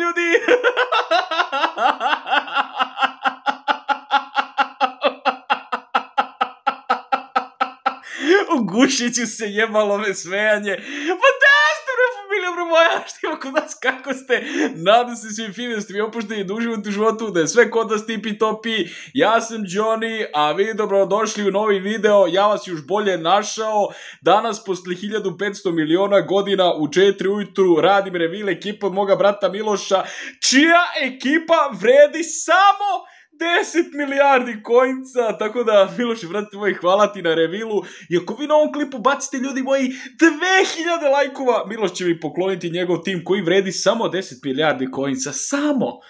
ljudi! Ugušit ću se jebalo me smejanje. Pa moja, što има кod nas, kako ste, nadam se svim da fine da ste vi opušteni da uživate u životu, da je sve kod nas tipi topi, ja sam Johnny, a vi dobrodošli u novi video, ja vas još bolje našao, danas posle 1500 miliona godina u 4 ujutru radim revile ekipa od moga brata Miloša, čija ekipa vredi samo 10 milijardi kojnca, tako da Miloše, vrati moji, hvala ti na revilu i ako vi na ovom klipu bacite ljudi moji 2000 lajkova, Miloš će mi pokloniti njegov tim koji vredi samo 10 milijardi kojnca, samo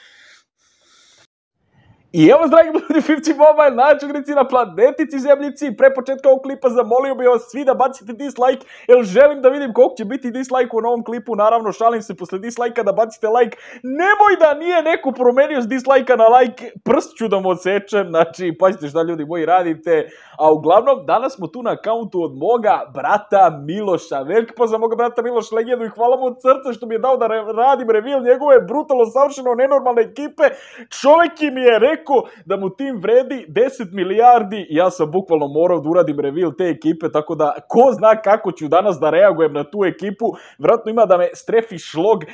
I evo dragi ljudi, 50 Mobile načugnici na planetici zemljici. Pre početka ovog klipa zamolio bih vas svi da bacite dislike, jer želim da vidim koliko će biti dislike u novom klipu. Naravno, šalim se posle dislike-a da bacite like. Nemoj da nije neko promenio s dislike-a na like, prst ću da mu odsečem. Znači, pazite šta ljudi moji radite. A uglavnom, danas smo tu na akauntu od moga brata Miloša. Veliki pozdrav moga brata Miloša Legendu i hvala mu od srca što mi je dao da radim reveal njegove brutalno savršeno nenormalne ekipe. Čovjek mi je rekao rekao da mu tim vredi 10 milijardi, ja sam bukvalno morao da uradim reveal te ekipe, tako da ko zna kako ću danas da reagujem na tu ekipu, vratno ima da me strefi šlog, eh,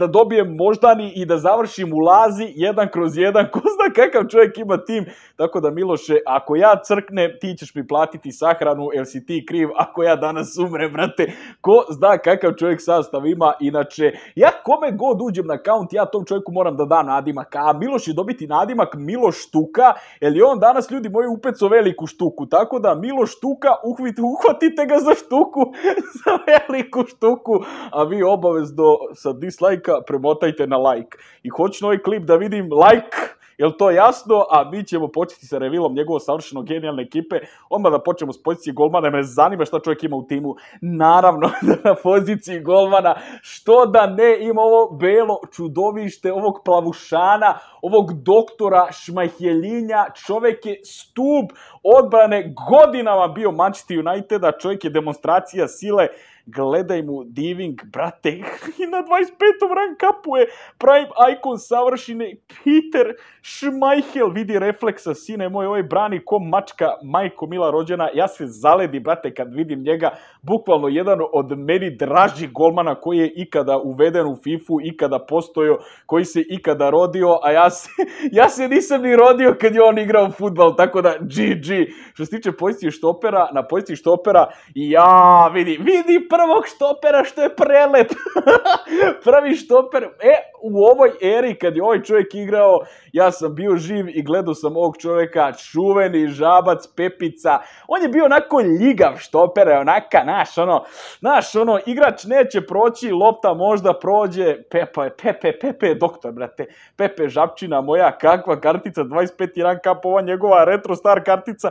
da dobijem moždani i da završim u lazi jedan kroz jedan, ko zna kakav čovjek ima tim, tako da Miloše, ako ja crknem, ti ćeš mi platiti sahranu, jer si ti kriv, ako ja danas umrem, brate, ko zna kakav čovjek sastav ima, inače, ja kome god uđem na kaunt, ja tom čovjeku moram da dam nadimak, a Miloš će dobiti nadimak junak Miloš Štuka, jer je on danas, ljudi moji, upeco veliku štuku. Tako da Miloš Štuka, uhvit, uhvatite ga za štuku, za veliku štuku, a vi obavezno sa dislajka premotajte na like. I hoću ovaj klip da vidim like, jel to jasno, a mi ćemo početi sa revilom njegovo savršeno genijalne ekipe, odmah da počnemo s pozicije golmana, me zanima šta čovjek ima u timu, naravno da na poziciji golmana, što da ne ima ovo belo čudovište, ovog plavušana, ovog doktora Šmajheljenja, čovjek je stup odbrane godinama bio Manchester Uniteda, čovjek je demonstracija sile, gledaj mu diving, brate, i na 25. ran kapuje prime icon savršine Peter Schmeichel, vidi refleksa, sine moj, ovaj brani ko mačka, majko mila rođena, ja se zaledi, brate, kad vidim njega, bukvalno jedan od meni dražih golmana koji je ikada uveden u FIFA, ikada postojo, koji se ikada rodio, a ja se, ja se nisam ni rodio kad je on igrao futbal, tako da GG. Što se tiče pozicije štopera, na poziciji štopera, ja, vidi, vidi prvog štopera što je prelep. Prvi štoper. E, u ovoj eri kad je ovaj čovjek igrao, ja sam bio živ i gledao sam ovog čovjeka, čuveni žabac, pepica. On je bio onako ljigav štopera, onaka, naš, ono, naš, ono, igrač neće proći, lopta možda prođe. Pepa je, Pepe, Pepe je doktor, brate. Pepe Žapčina moja, kakva kartica, 25 rang kap, ova njegova retro star kartica, 192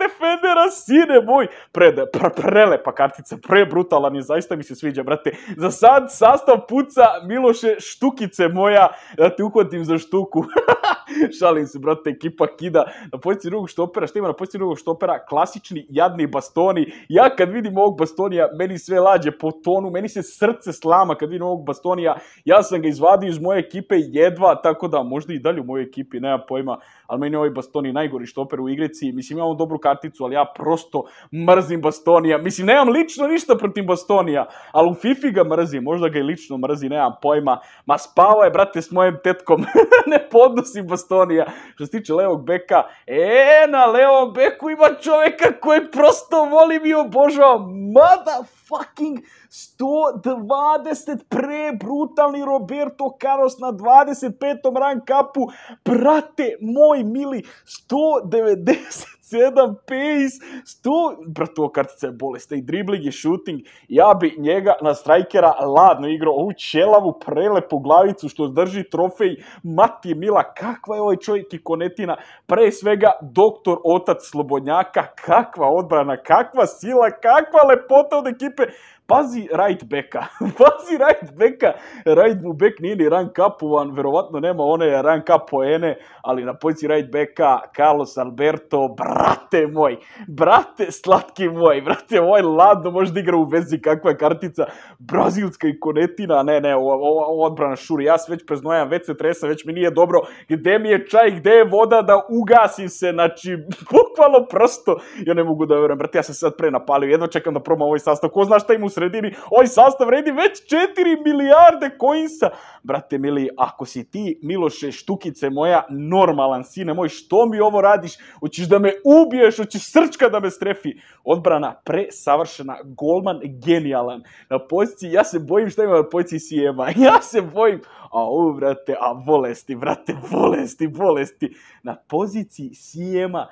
defendera, sine moj, pred, pre, prelepa kartica kartica pre prebrutalan je, zaista mi se sviđa, brate. Za sad sastav puca, Miloše, štukice moja, da te uhvatim za štuku. Šalim se, brate, ekipa kida. Na poziciji drugog štopera, šta ima na poziciji drugog štopera? Klasični jadni bastoni. Ja kad vidim ovog bastonija, meni sve lađe po tonu, meni se srce slama kad vidim ovog bastonija. Ja sam ga izvadio iz moje ekipe jedva, tako da možda i dalje u mojoj ekipi, nema pojma, ali meni je ovaj bastoni najgori štoper u igrici. Mislim, imamo dobru karticu, ali ja prosto mrzim bastonija. Mislim, nemam lično ništa protiv Bostonija, ali u Fifi ga mrzi, možda ga i lično mrzi, nemam pojma. Ma spava je, brate, s mojim tetkom, ne podnosi Bostonija. Što se tiče levog beka, e, na levom beku ima čoveka koji prosto volim i obožavam. Motherfucking 120 pre brutalni Roberto Carlos na 25. kapu, Brate, moj mili, 190 7 pace, stu... Brat, to kartica je bolest, i dribling i shooting. Ja bi njega na strajkera ladno igrao ovu ćelavu prelepu glavicu što drži trofej Mati Mila. Kakva je ovaj čovjek i konetina? Pre svega, doktor otac Slobodnjaka. Kakva odbrana, kakva sila, kakva lepota od ekipe. Pazi right backa. Pazi right backa. Right back nije ni rank upovan, verovatno nema one rank up poene, ali na poziciji right backa Carlos Alberto, brate moj, brate slatki moj, brate moj, ladno može da igra u vezi kakva je kartica, brazilska ikonetina, ne, ne, ova odbrana šuri, ja se već preznojam, već se tresam, već mi nije dobro, gde mi je čaj, gde je voda da ugasim se, znači, bukvalno prosto, ja ne mogu da verujem, brate, ja sam sad pre napalio, jedva čekam da probam ovaj sastav, ko zna šta im u sredini, ovaj sastav vredi već 4 milijarde coinsa. Brate mili, ako si ti, Miloše, štukice moja, normalan sine moj, što mi ovo radiš? Hoćeš da me ubiješ, hoćeš srčka da me strefi. Odbrana presavršena, golman genijalan. Na poziciji, ja se bojim šta ima na poziciji Sijema, ja se bojim. A ovo, brate, a bolesti, brate, bolesti, bolesti. Na poziciji Sijema,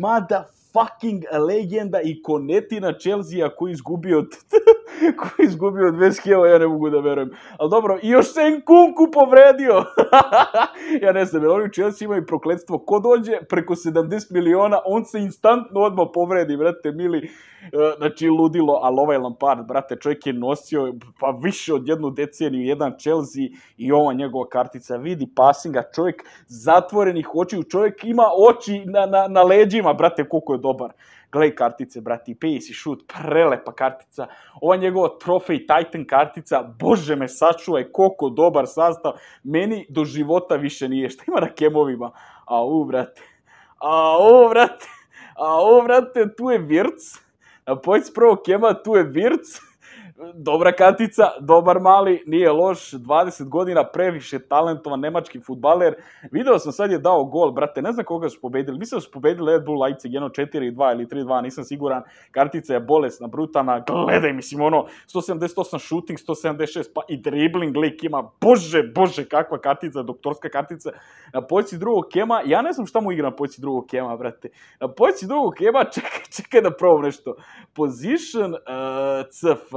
mada fucking legenda i Koneti na Chelsea koji izgubio od ko je izgubio 20 kila, ja ne mogu da verujem. Ali dobro, i još se Nkunku povredio! ja ne znam, jer oni u Chelsea imaju prokledstvo. Ko dođe preko 70 miliona, on se instantno odmah povredi, brate, mili. E, znači, ludilo, ali ovaj Lampard, brate, čovjek je nosio pa više od jednu deceniju jedan Chelsea i ova njegova kartica vidi pasinga, čovjek zatvorenih očiju, čovjek ima oči na, na, na leđima, brate, koliko je dobar. Glej kartice, brati, Pace i Shoot, prelepa kartica. Ova njegova Trofej Titan kartica, bože me sačuvaj, koliko dobar sastav. Meni do života više nije. Šta ima na kemovima? A u, brate. A u, brate. A u, brate, tu je Virc. Na pojc prvog kema, tu je Virc dobra katica, dobar mali, nije loš, 20 godina, previše talentovan nemački futbaler. Video sam sad je dao gol, brate, ne znam koga su pobedili. Mislim da su pobedili Red Bull Leipzig 1-4-2 ili 3-2, nisam siguran. Kartica je bolesna, brutalna, gledaj, mislim, ono, 178 shooting, 176, pa i dribbling lik ima. Bože, bože, kakva kartica, doktorska kartica. Na pozici drugog kema, ja ne znam šta mu igra na pozici drugog kema, brate. Na pozici drugog kema, čekaj, čekaj da probam nešto. Position uh, eh, CF,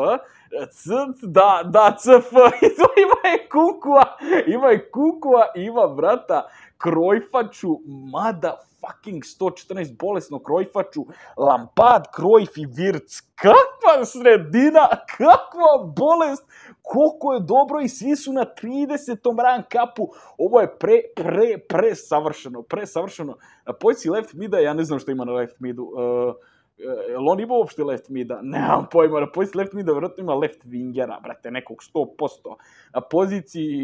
C, da, da, CF, ima je Kukua, ima je Kukua, ima, brata, Krojfaču, mada fucking 114 bolesno Krojfaču, Lampad, Krojf i Virc. Kakva sredina, kakva bolest, koliko je dobro i svi su na 30. ran kapu. Ovo je pre, pre, pre savršeno, pre savršeno. Na pojci left mida, ja ne znam što ima na left midu. Uh, je li on imao uopšte left mida? Nemam pojma, na da poziciji left mida vjerojatno ima left wingera, brate, nekog 100%. Na poziciji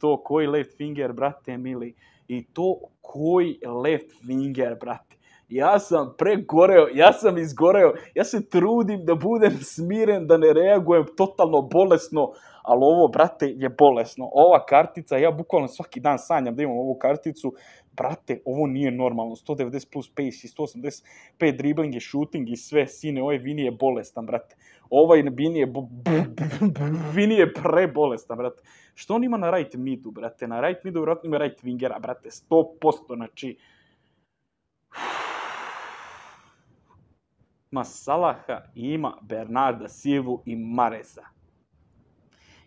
to koji left winger, brate, mili, i to koji left winger, brate. Ja sam pregoreo, ja sam izgoreo, ja se trudim da budem smiren, da ne reagujem totalno bolesno, ali ovo, brate, je bolesno. Ova kartica, ja bukvalno svaki dan sanjam da imam ovu karticu, brate, ovo nije normalno, 190 plus pace i 185 dribling i shooting i sve, sine, ovaj Vini je bolestan, brate. Ovaj Vini je, Vini je prebolestan, brate. Što on ima na right midu, brate? Na right midu vjerojatno ima right wingera, brate, 100%, znači... Ima Salaha, ima Bernarda Silvu i Mareza.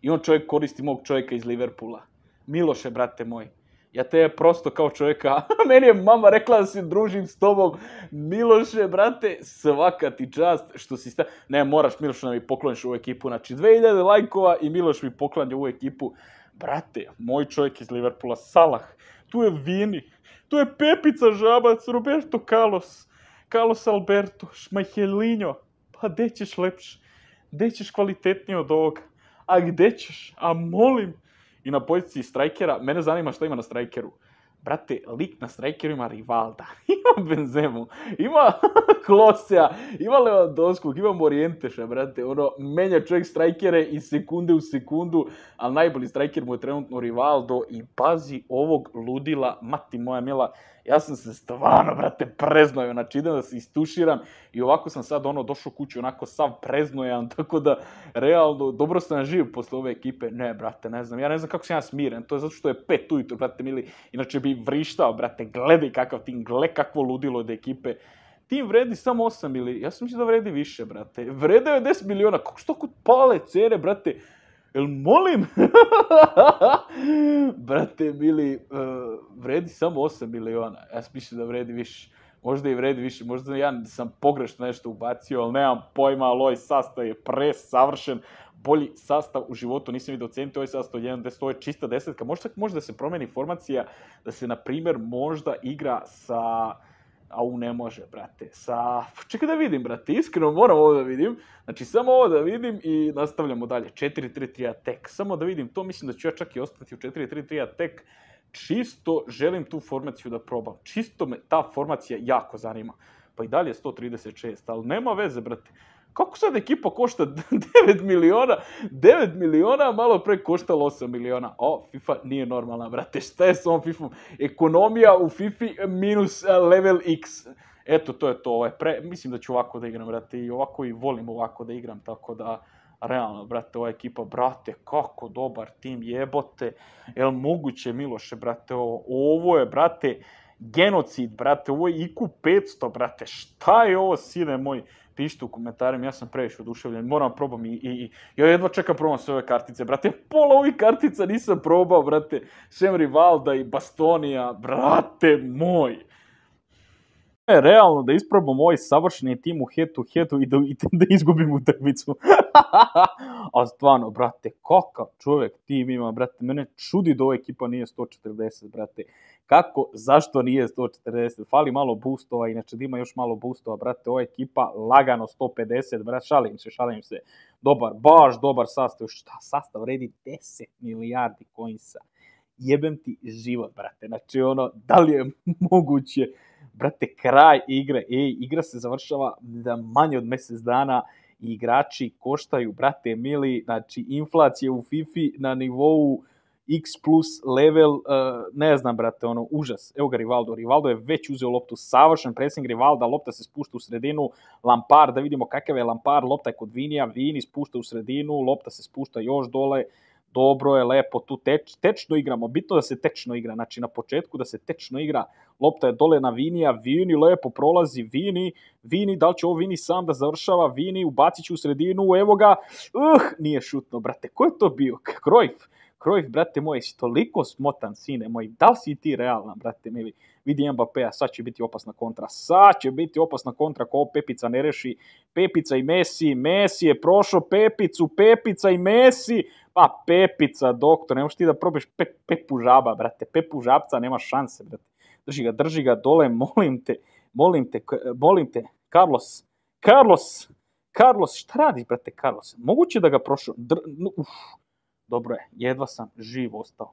I on čovjek koristi mog čovjeka iz Liverpoola. Miloše, brate moj, Ja te prosto kao čovjeka, meni je mama rekla da se družim s tobom, Miloše, brate, svaka ti čast što si sta... Ne, moraš Miloš da mi pokloniš ovu ekipu, znači 2000 lajkova i Miloš mi poklanja ovu ekipu. Brate, moj čovjek iz Liverpoola, Salah, tu je Vini, tu je Pepica Žabac, Roberto Carlos, Carlos Alberto, Šmajhelinjo, pa gde ćeš lepše, gde ćeš kvalitetnije od ovoga, a gde ćeš, a molim, i na poziciji strajkera, mene zanima šta ima na strajkeru. Brate, lik na strajkeru ima Rivalda, ima Benzemu, ima Klosea, ima Lewandowskog, ima Morienteša, brate. Ono, menja čovjek strajkere iz sekunde u sekundu, ali najbolji strajker mu je trenutno Rivaldo i pazi ovog ludila, mati moja mila, Ja sam se stvarno, brate, preznojao, znači idem da se istuširam i ovako sam sad ono došao kući onako sav preznojan, tako da realno dobro sam živ posle ove ekipe. Ne, brate, ne znam, ja ne znam kako sam ja smiren, to je zato što je pet ujutro, brate, mili, inače bi vrištao, brate, gledaj kakav tim, gle kakvo ludilo od ekipe tim vredi samo 8 ili, ja sam mislio da vredi više, brate. Vredeo je 10 miliona, kako što kod pale cene, brate, El molim? Brate, bili, uh, e, vredi samo 8 miliona. Ja sam mislim da vredi više. Možda i vredi više, možda ja sam pogrešno nešto ubacio, ali nemam pojma, Aloj ovaj sastav je presavršen, bolji sastav u životu, nisam vidio ceniti ovaj sastav 1 10, ovo je čista desetka, možda, možda se promeni formacija, da se, na primer, možda igra sa A u ne može, brate. Sa... Čekaj da vidim, brate. Iskreno moram ovo da vidim. Znači, samo ovo da vidim i nastavljamo dalje. 4-3-3 tek. Samo da vidim to. Mislim da ću ja čak i ostati u 4-3-3 tek. Čisto želim tu formaciju da probam. Čisto me ta formacija jako zanima. Pa i dalje 136, ali nema veze, brate. Kako sad ekipa košta 9 miliona? 9 miliona, malo pre koštalo 8 miliona. O, FIFA nije normalna, brate. Šta je s ovom fifa Ekonomija u FIFA minus e, level X. Eto, to je to. Ovaj. Pre, mislim da ću ovako da igram, brate. I ovako i volim ovako da igram, tako da realno, brate, ova ekipa, brate, kako dobar tim, jebote, jel moguće, Miloše, brate, ovo, ovo je, brate, genocid, brate, ovo je IQ 500, brate, šta je ovo, sine moj, pišite u komentarima, ja sam previše oduševljen, moram da probam i, i, i ja jedva čekam probam sve ove kartice, brate, pola ovih kartica nisam probao, brate, sem Rivalda i Bastonija, brate moj. E, realno, da isprobam ovaj savršeni tim u hetu hetu i da, i da, da izgubim utakmicu. A stvarno, brate, kakav čovek tim ima, brate, mene čudi da ova ekipa nije 140, brate kako, zašto nije 140, fali malo boostova, inače da ima još malo boostova, brate, ova ekipa lagano 150, brate, šalim se, šalim se, dobar, baš dobar sastav, šta, sastav vredi 10 milijardi coinsa, jebem ti život, brate, znači ono, da li je moguće, brate, kraj igre, ej, igra se završava da manje od mesec dana, i igrači koštaju, brate, mili, znači, inflacija u FIFA na nivou, X plus level, e, ne znam, brate, ono, užas. Evo ga Rivaldo, Rivaldo je već uzeo loptu, savršen pressing Rivalda, lopta se spušta u sredinu, Lampard, da vidimo kakav je Lampard, lopta je kod Vinija, Vini spušta u sredinu, lopta se spušta još dole, dobro je, lepo, tu teč, tečno igramo, bitno da se tečno igra, znači na početku da se tečno igra, lopta je dole na Vinija, Vini lepo prolazi, Vini, Vini, da li će ovo Vini sam da završava, Vini, ubacit će u sredinu, evo ga, uh, nije šutno, brate, ko je to bio, Krojf, Krojf, brate moj, si toliko smotan, sine moj, da li si ti realan, brate mili? Vidi Mbappé, sad će biti opasna kontra, sad će biti opasna kontra ko Pepica ne reši. Pepica i Messi, Messi je prošao Pepicu, Pepica i Messi, pa Pepica, doktor, ne ti da probeš pe, Pepu žaba, brate, Pepu žabca, nema šanse, brate. Drži ga, drži ga dole, molim te, molim te, molim te, Carlos, Carlos, Carlos, šta radi, brate, Carlos? Moguće da ga prošao, dr, uf, Dobro je, jedva sam živ ostao.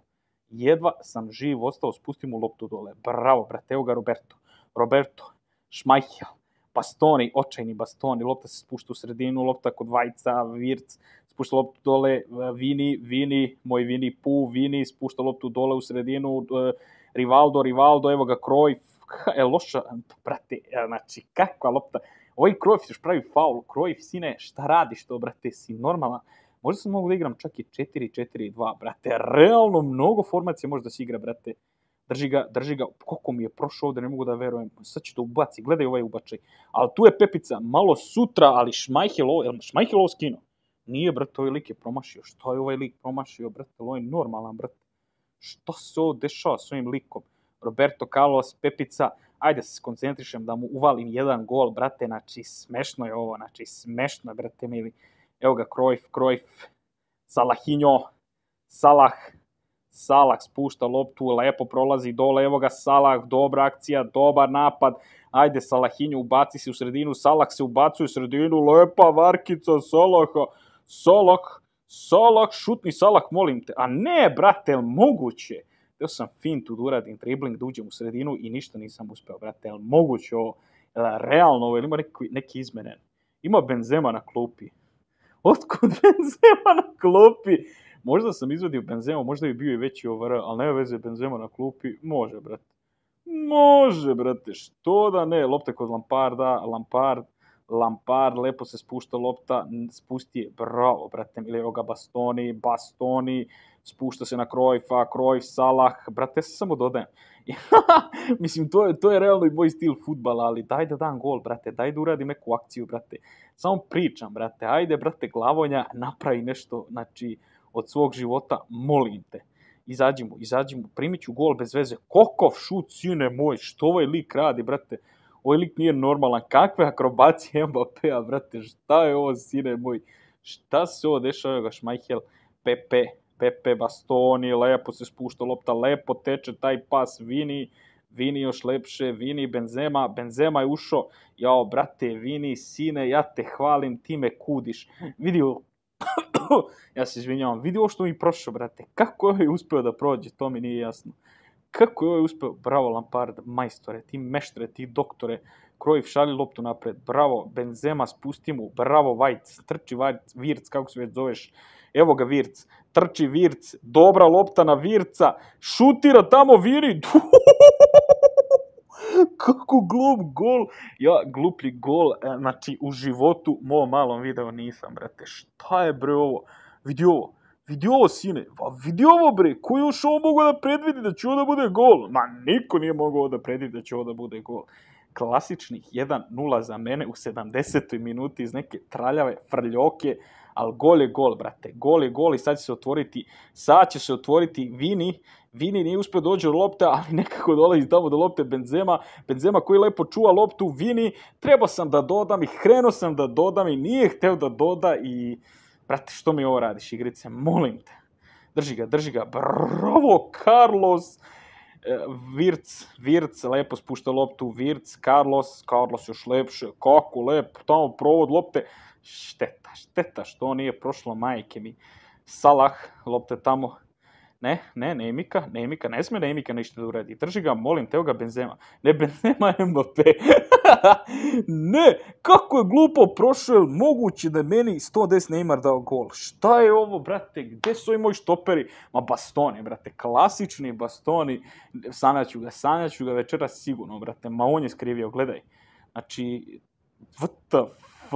Jedva sam živ ostao, spusti mu loptu dole. Bravo, brate, evo ga Roberto. Roberto, Šmajhel, Bastoni, očajni Bastoni, lopta se spušta u sredinu, lopta kod Vajca, Virc, spušta loptu dole, e, Vini, Vini, moj Vini Pu, Vini, spušta loptu dole u sredinu, e, Rivaldo, Rivaldo, evo ga Krojf, e, loša, brate, e, znači, kakva lopta, ovaj Krojf još pravi faul, Krojf, sine, šta radiš to, brate, si normalan, Možda sam mogu da igram čak i 4-4-2, brate. Realno mnogo formacije da se igra, brate. Drži ga, drži ga, koliko mi je prošao ovde, ne mogu da verujem. Sad će to da ubaci, gledaj ovaj ubačaj. Ali tu je Pepica, malo sutra, ali Šmajhel, Šmajhel ovo skino. Nije, brate, ovaj lik je promašio. Šta je ovaj lik promašio, brate? Ovo je normalan, brate. Šta se ovo dešava s ovim likom? Roberto Carlos, Pepica, ajde da se skoncentrišem da mu uvalim jedan gol, brate, znači smešno je ovo, znači smešno brate, mili. Evo ga Cruyff, Cruyff, Salahinjo, Salah, Salah spušta loptu, lepo prolazi dole, evo ga Salah, dobra akcija, dobar napad, ajde Salahinju ubaci se u sredinu, Salah se ubacuje u sredinu, lepa varkica Salaha, Salah, Salah, šutni Salah, molim te, a ne brate, moguće, Teo sam fintu da uradim dribbling, da uđem u sredinu i ništa nisam uspeo, brate, ali moguće ovo, realno ovo, ili ima neki, neki izmenen. Ima Benzema na klupi, otkud Benzema na klupi? Možda sam izvadio Benzema, možda bi bio i veći over, ali ne veze Benzema na klupi, može, brate. Može, brate, što da ne, lopta kod Lamparda, Lampard, Lampard, lepo se spušta lopta, spusti je, bravo, brate, ili evo ga Bastoni, Bastoni, spušta se na Krojfa, Krojf, Salah, brate, ja se samo dodajem. Mislim, to je, to je realno i moj stil futbala, ali daj da dam gol, brate, daj da uradim neku akciju, brate. Samo pričam, brate, ajde, brate, glavonja, napravi nešto, znači, od svog života, molim te. Izađimo, izađimo, izađi primit ću gol bez veze. Kokov šut, sine moj, što ovaj lik radi, brate? Ovaj lik nije normalan, kakve akrobacije Mbappé-a, brate, šta je ovo, sine moj? Šta se ovo dešava, ga Šmajhel, Pepe, Pepe Bastoni, lepo se spušta lopta, lepo teče taj pas Vini, Vini još lepše, Vini Benzema, Benzema je ušao, jao brate Vini, sine, ja te hvalim, ti me kudiš. Vidio, ja se izvinjavam, vidio što mi prošao, brate, kako je ovaj uspeo da prođe, to mi nije jasno. Kako je ovo ovaj uspeo, bravo Lampard, majstore, ti meštre, ti doktore, Krojf šalje loptu napred, bravo, Benzema spusti mu, bravo Vajc, trči Vajc, Virc, kako se već zoveš, evo ga Virc, trči Virc, dobra lopta na Virca, šutira tamo Viri, kako glup gol, ja gluplji gol, e, znači u životu mom malom video nisam, brate, šta je bre ovo, vidi ovo, vidi ovo sine, pa vidi ovo bre, ko je još ovo mogao da predvidi da će ovo da bude gol, ma niko nije mogao da predvidi da će ovo da bude gol klasičnih 1-0 za mene u 70. minuti iz neke traljave frljoke, ali gol je gol, brate. Gol je gol i sad će se otvoriti, sad će se otvoriti Vini. Vini nije uspio dođe do lopte, ali nekako dolazi tamo do lopte Benzema. Benzema koji lepo čuva loptu, Vini. Trebao sam da dodam i krenuo sam da dodam i nije hteo da doda i... Brate, što mi ovo radiš, igrice? Molim te. Drži ga, drži ga. Bravo, Carlos! Virc, Virc lepo spušta loptu, Virc, Carlos, Carlos još lepše, kako lep, tamo provod lopte, šteta, šteta što nije prošlo, majke mi. Salah, lopte tamo, ne, ne, Nemika, Nemika, ne sme Nemika ništa da uradi. Drži ga, molim, teo ga Benzema. Ne, Benzema Mbappé. ne, kako je glupo prošao, je moguće da je meni 110 Neymar dao gol. Šta je ovo, brate, gde su i moji štoperi? Ma bastoni, brate, klasični bastoni. Sanjaću ga, sanjaću ga večera sigurno, brate. Ma on je skrivio, gledaj. Znači, what the f?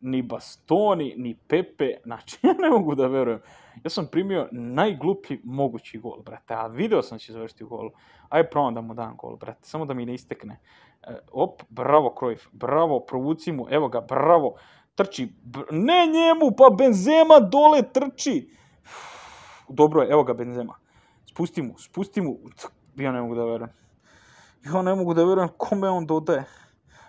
Ni bastoni, ni Pepe, znači, ja ne mogu da verujem. Ja sam primio najglupi mogući gol, brate, a video sam da će završiti u golu. Aj pravo da mu dam gol, brate, samo da mi ne istekne. E, op, bravo Krojf, bravo, provuci mu, evo ga, bravo. Trči, Br ne njemu, pa Benzema dole trči. Uf, dobro je, evo ga Benzema. Spusti mu, spusti mu. Ja ne mogu da verujem. Ja ne mogu da verujem kome on dodaje.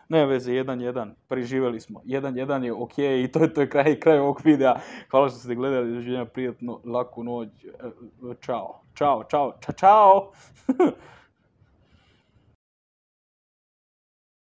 Ne veze, 1-1, preživeli smo. 1-1 je ok i to je, to je kraj, kraj ovog videa. Hvala što ste gledali, želim prijatno, laku noć. Ćao, e, čao, čao, čao, čao!